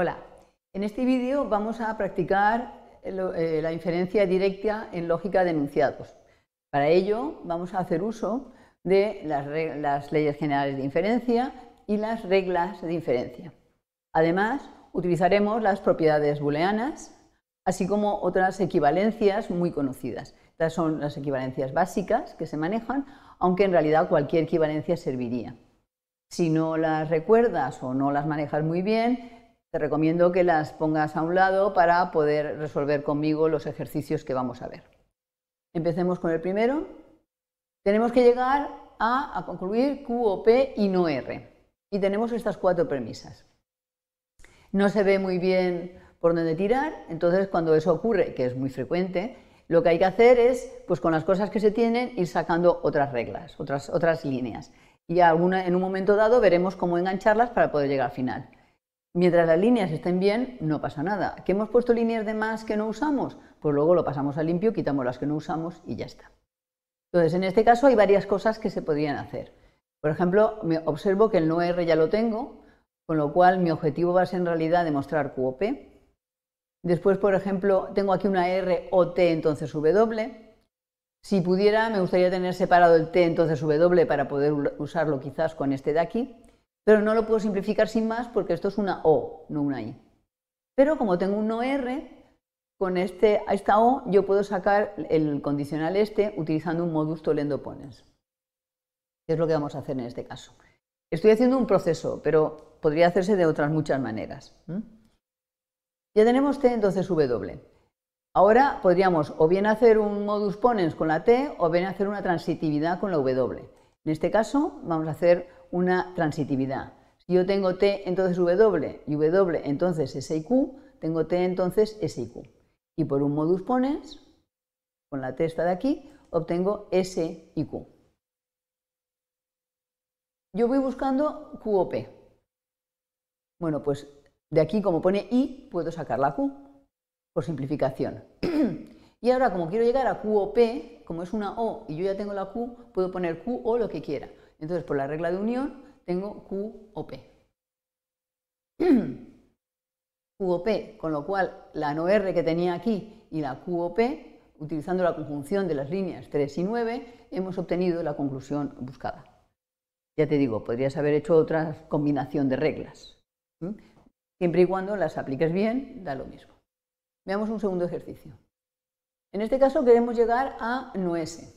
Hola, en este vídeo vamos a practicar eh, la inferencia directa en lógica de enunciados. Para ello vamos a hacer uso de las, las, leyes generales de inferencia y las reglas de inferencia. Además, utilizaremos las propiedades booleanas, así como otras equivalencias muy conocidas. Estas son las equivalencias básicas que se manejan, aunque en realidad cualquier equivalencia serviría. Si no las recuerdas o no las manejas muy bien, te recomiendo que las pongas a un lado para poder resolver conmigo los ejercicios que vamos a ver. Empecemos con el primero. Tenemos que llegar a, concluir Q o P y no R. Y tenemos estas cuatro premisas. No se ve muy bien por dónde tirar, entonces cuando eso ocurre, que es muy frecuente, lo que hay que hacer es, pues con las cosas que se tienen, ir sacando otras reglas, otras, otras líneas. Y alguna, en un momento dado veremos cómo engancharlas para poder llegar al final. Mientras las líneas estén bien, no pasa nada. ¿Qué hemos puesto líneas de más que no usamos? Pues luego lo pasamos a limpio, quitamos las que no usamos y ya está. Entonces, en este caso hay varias cosas que se podrían hacer. Por ejemplo, me observo que el no R ya lo tengo, con lo cual mi objetivo va a ser en realidad demostrar QOP. Después, por ejemplo, tengo aquí una R o T, entonces W. Si pudiera, me gustaría tener separado el T, entonces W, para poder usarlo quizás con este de aquí. Pero no lo puedo simplificar sin más porque esto es una O, no una I. Pero como tengo un r con este, esta O yo puedo sacar el condicional este utilizando un modus tolendo ponens. es lo que vamos a hacer en este caso. Estoy haciendo un proceso, pero podría hacerse de otras muchas maneras. Ya tenemos T, entonces W. Ahora podríamos o bien hacer un modus ponens con la T o bien hacer una transitividad con la W. En este caso vamos a hacer una transitividad. Si yo tengo T, entonces W, y W, entonces S y Q, tengo T, entonces S y Q. Y por un modus ponens, con la t esta de aquí, obtengo S y Q. Yo voy buscando Q o P. Bueno, pues de aquí, como pone I, puedo sacar la Q, por simplificación. y ahora, como quiero llegar a Q o P, como es una O y yo ya tengo la Q, puedo poner Q o lo que quiera. Entonces, por la regla de unión, tengo Q QOP, P. P, con lo cual la no R que tenía aquí y la Q P, utilizando la conjunción de las líneas 3 y 9, hemos obtenido la conclusión buscada. Ya te digo, podrías haber hecho otra combinación de reglas. Siempre y cuando las apliques bien, da lo mismo. Veamos un segundo ejercicio. En este caso queremos llegar a no S.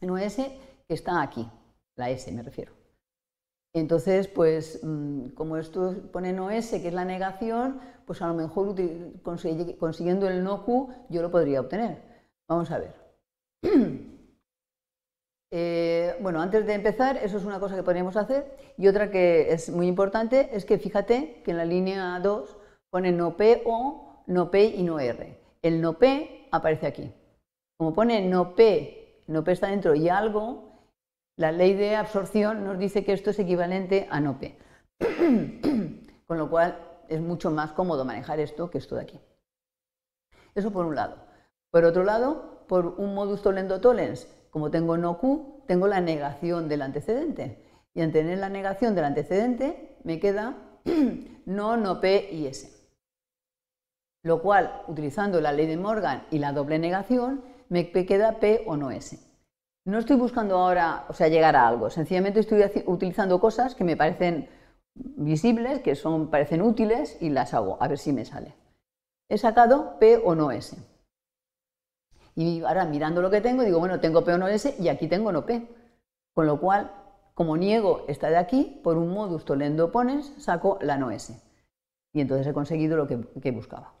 No s que está aquí, la S me refiero. Entonces, pues mm, como esto pone no S, que es la negación, pues a lo mejor consiguiendo el no Q yo lo podría obtener. Vamos a ver. Eh, bueno, antes de empezar, eso es una cosa que podríamos hacer. Y otra que es muy importante es que fíjate que en la línea 2 pone no P o no P y no R. El no P aparece aquí. Como pone no P, no P está dentro y algo, la ley de absorción nos dice que esto es equivalente a no p, con lo cual es mucho más cómodo manejar esto que esto de aquí. Eso por un lado. Por otro lado, por un modus tolendo tollens, como tengo no Q, tengo la negación del antecedente. Y al tener la negación del antecedente, me queda no, no P y S. Lo cual, utilizando la ley de Morgan y la doble negación, me queda P o no S. No estoy buscando ahora, o sea, llegar a algo. Sencillamente estoy utilizando cosas que me parecen visibles, que son, parecen útiles y las hago, a ver si me sale. He sacado P o no S. Y ahora mirando lo que tengo, digo, bueno, tengo P o no S y aquí tengo no P. Con lo cual, como niego esta de aquí, por un modus tolendo pones, saco la no S. Y entonces he conseguido lo que buscaba.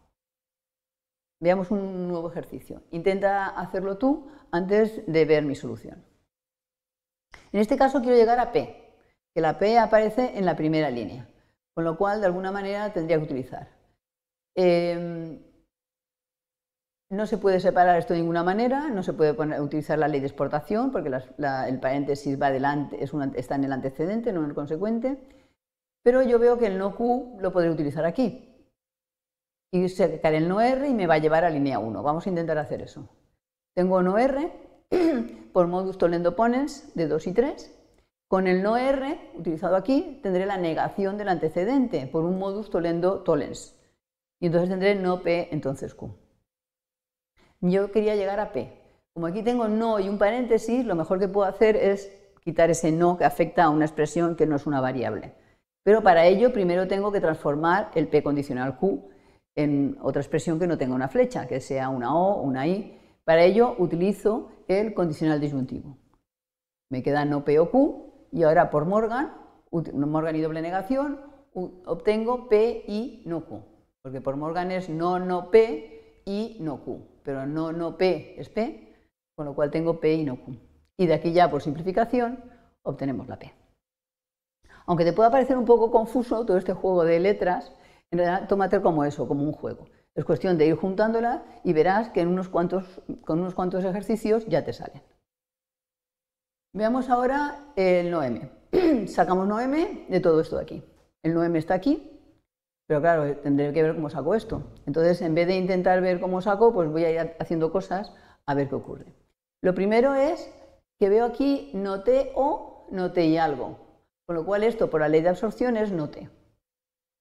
Veamos un nuevo ejercicio. Intenta hacerlo tú antes de ver mi solución. En este caso quiero llegar a P, que la P aparece en la primera línea, con lo cual de alguna manera tendría que utilizar. Em, no se puede separar esto de ninguna manera, no se puede utilizar la ley de exportación porque el paréntesis va adelante, está en el antecedente, no en el consecuente, pero yo veo que el no Q lo podría utilizar aquí y cae el no r y me va a llevar a línea 1. Vamos a intentar hacer eso. Tengo no r por modus tolendo ponens de 2 y 3. Con el no r utilizado aquí tendré la negación del antecedente por un modus tolendo tolens Y entonces tendré no P, entonces Q. Yo quería llegar a P. Como aquí tengo no y un paréntesis, lo mejor que puedo hacer es quitar ese no que afecta a una expresión que no es una variable. Pero para ello primero tengo que transformar el P condicional Q en otra expresión que no tenga una flecha, que sea una O, una I. Para ello utilizo el condicional disyuntivo. Me queda no P o Q y ahora por Morgan, Morgan y doble negación, obtengo P y no Q. Porque por Morgan es no, no P y no Q. Pero no, no P es P, con lo cual tengo P y no Q. Y de aquí ya por simplificación obtenemos la P. Aunque te pueda parecer un poco confuso todo este juego de letras, en realidad, tómate como eso, como un juego. Es cuestión de ir juntándola y verás que con unos cuantos ejercicios ya te salen. Veamos ahora el No m Sacamos 9M de todo esto de aquí. El 9M está aquí, pero claro, tendré que ver cómo saco esto. Entonces, en vez de intentar ver cómo saco, pues voy a ir haciendo cosas a ver qué ocurre. Lo primero es que veo aquí noté o noté y algo. Con lo cual esto, por la ley de absorción, es noté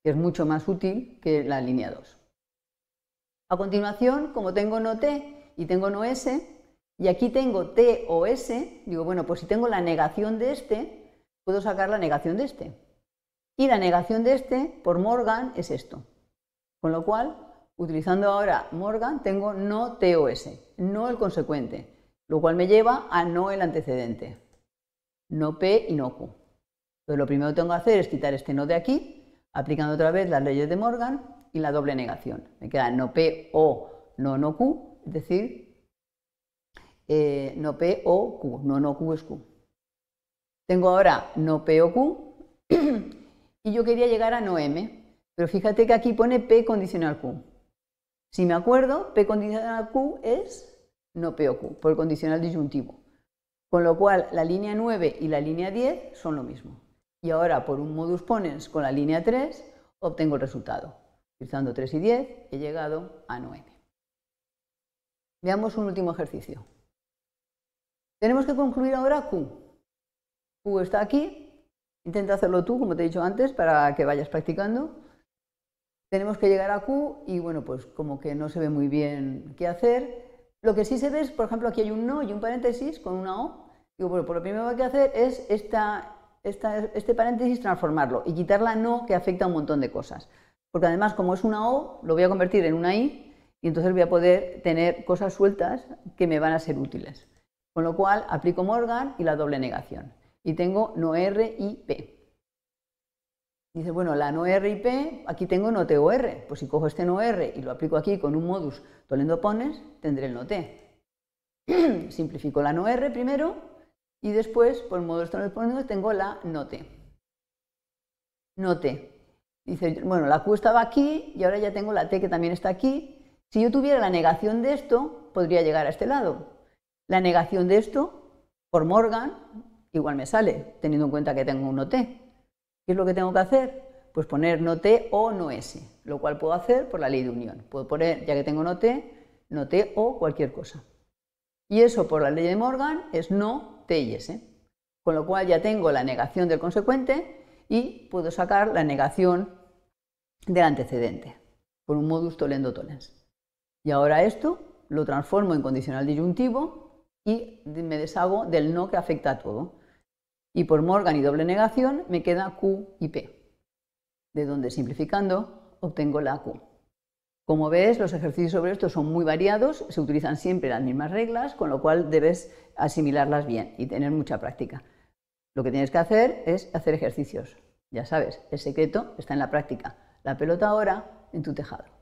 que es mucho más útil que la línea 2. A continuación, como tengo no T y tengo no S, y aquí tengo T o S, digo, bueno, pues si tengo la negación de este, puedo sacar la negación de este. Y la negación de este, por Morgan, es esto. Con lo cual, utilizando ahora Morgan, tengo no T o S, no el consecuente, lo cual me lleva a no el antecedente, no P y no Q. Entonces, lo primero que tengo que hacer es quitar este no de aquí aplicando otra vez las leyes de Morgan y la doble negación. Me queda no P o no no Q, es decir, eh, no P o Q, no no Q es Q. Tengo ahora no P o Q y yo quería llegar a no M, pero fíjate que aquí pone P condicional Q. Si me acuerdo, P condicional Q es no P o Q, por condicional disyuntivo. Con lo cual, la línea 9 y la línea 10 son lo mismo y ahora por un modus ponens con la línea 3 obtengo el resultado. Utilizando 3 y 10 he llegado a 9. Veamos un último ejercicio. Tenemos que concluir ahora Q. Q está aquí. Intenta hacerlo tú, como te he dicho antes, para que vayas practicando. Tenemos que llegar a Q y bueno, pues como que no se ve muy bien qué hacer. Lo que sí se ve es, por ejemplo, aquí hay un no y un paréntesis con una O. Digo, bueno, pues lo primero que hay que hacer es esta, este paréntesis, transformarlo y quitar la no que afecta a un montón de cosas. Porque además, como es una O, lo voy a convertir en una I y entonces voy a poder tener cosas sueltas que me van a ser útiles. Con lo cual, aplico Morgan y la doble negación. Y tengo no R y P. Dice, bueno, la no R y P, aquí tengo no T o R. Pues si cojo este no R y lo aplico aquí con un modus tolendo pones, tendré el no T. Simplifico la no R primero y después, por modo modos poniendo tengo la note. Note. Dice, bueno, la Q estaba aquí y ahora ya tengo la T que también está aquí. Si yo tuviera la negación de esto, podría llegar a este lado. La negación de esto, por Morgan, igual me sale, teniendo en cuenta que tengo un no T. ¿Qué es lo que tengo que hacer? Pues poner no T o no S, lo cual puedo hacer por la ley de unión. Puedo poner, ya que tengo no T, no T o cualquier cosa. Y eso por la ley de Morgan es no T ¿eh? Con lo cual ya tengo la negación del consecuente y puedo sacar la negación del antecedente por un modus tollendo tollens. Y ahora esto lo transformo en condicional disyuntivo y me deshago del no que afecta a todo. Y por Morgan y doble negación me queda Q y P, de donde simplificando obtengo la Q. Como ves, los ejercicios sobre esto son muy variados, se utilizan siempre las mismas reglas, con lo cual debes asimilarlas bien y tener mucha práctica. Lo que tienes que hacer es hacer ejercicios. Ya sabes, el secreto está en la práctica. La pelota ahora en tu tejado.